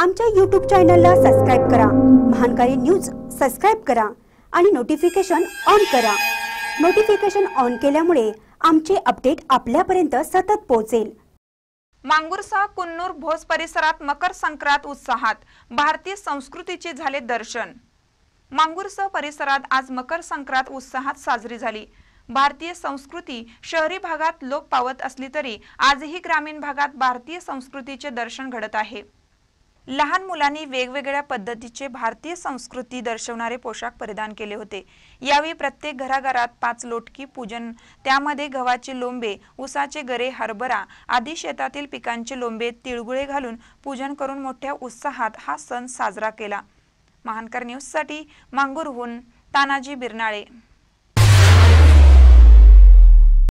आमच्या यूट्यूब चॅनलला सबस्क्राईब करा महानकारी न्यूज सबस्क्राईब करा आणि नोटिफिकेशन ऑन करा नोटिफिकेशन ऑन केल्यामुळे आमचे अपडेट आपल्यापर्यंत सतत पोहोचेल मांगुरसा कुन्नूर भोज परिसरात मकर संक्रांत उत्साहात भारतीय संस्कृतीचे झाले दर्शन मांगुरसा परिसरात आज मकर संक्रांत उत्साहात साजरी झाली भारतीय संस्कृती शहरी भागात लोक पावत असली तरी आजही ग्रामीण भागात भारतीय संस्कृतीचे दर्शन घडत आहे लहान मुलांनी वेगवेगळ्या पद्धतीचे भारतीय संस्कृती दर्शवणारे पोशाख परिधान केले होते यावेळी प्रत्येक घराघरात पाच लोटकी पूजन त्यामध्ये गव्हाचे लोंबे उसाचे गरे हरभरा आदी शेतातील पिकांचे लोंबे तिळगुळे घालून पूजन करून मोठ्या उत्साहात हा सण साजरा केला महानकर साठी मांगूरहून तानाजी बिरनाळे